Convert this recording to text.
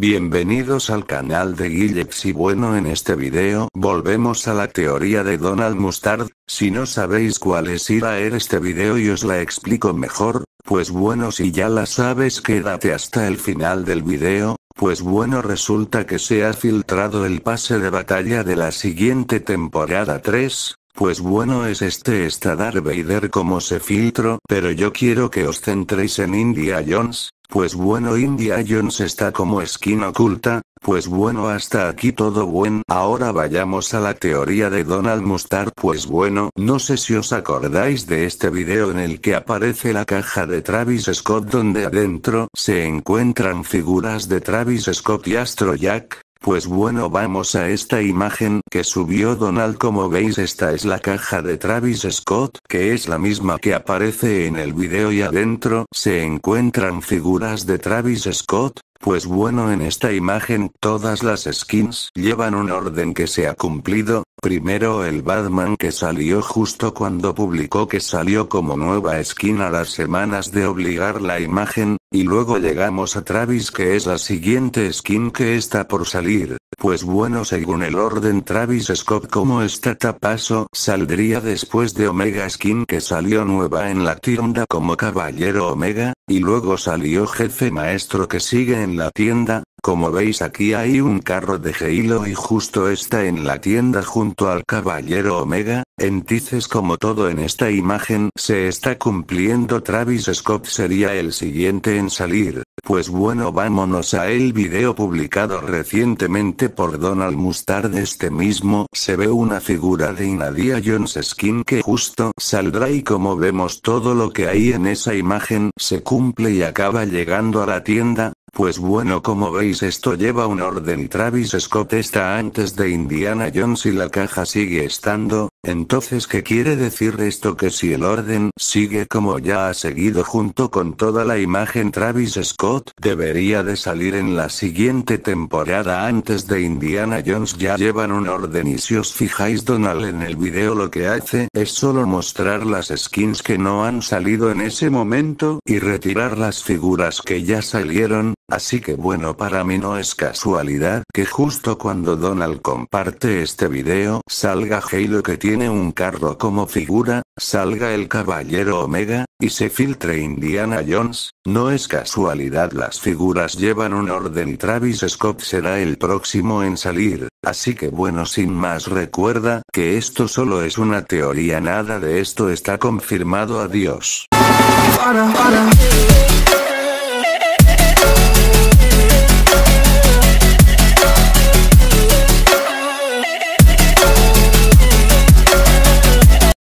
Bienvenidos al canal de Guillex y bueno en este video volvemos a la teoría de Donald Mustard, si no sabéis cuál es ir a ver este video y os la explico mejor, pues bueno si ya la sabes quédate hasta el final del video, pues bueno, resulta que se ha filtrado el pase de batalla de la siguiente temporada 3, pues bueno es este está Darth Vader como se filtro, pero yo quiero que os centréis en India Jones, pues bueno India Jones está como esquina oculta, pues bueno hasta aquí todo buen. Ahora vayamos a la teoría de Donald Mustard pues bueno, no sé si os acordáis de este vídeo en el que aparece la caja de Travis Scott donde adentro se encuentran figuras de Travis Scott y Astro Jack, pues bueno vamos a esta imagen que subió Donald como veis esta es la caja de Travis Scott que es la misma que aparece en el video y adentro se encuentran figuras de Travis Scott, pues bueno en esta imagen todas las skins llevan un orden que se ha cumplido, primero el Batman que salió justo cuando publicó que salió como nueva skin a las semanas de obligar la imagen, y luego llegamos a Travis que es la siguiente skin que está por salir, pues bueno según el orden Travis Scott como está tapaso saldría después de Omega Skin que salió nueva en la tienda como Caballero Omega, y luego salió Jefe Maestro que sigue en la tienda, como veis aquí hay un carro de Geilo y justo está en la tienda junto al caballero Omega, entices como todo en esta imagen se está cumpliendo Travis Scott sería el siguiente en salir, pues bueno vámonos a el video publicado recientemente por Donald Mustard este mismo se ve una figura de Inadia Jones Skin que justo saldrá y como vemos todo lo que hay en esa imagen se cumple y acaba llegando a la tienda, pues bueno como veis esto lleva un orden Travis Scott está antes de Indiana Jones y la caja sigue estando, entonces, ¿qué quiere decir esto? Que si el orden sigue como ya ha seguido junto con toda la imagen, Travis Scott debería de salir en la siguiente temporada antes de Indiana Jones. Ya llevan un orden y si os fijáis, Donald en el video lo que hace es solo mostrar las skins que no han salido en ese momento y retirar las figuras que ya salieron, Así que bueno, para mí no es casualidad que justo cuando Donald comparte este video salga Halo que tiene tiene un carro como figura, salga el caballero Omega, y se filtre Indiana Jones, no es casualidad las figuras llevan un orden y Travis Scott será el próximo en salir, así que bueno sin más recuerda que esto solo es una teoría nada de esto está confirmado adiós.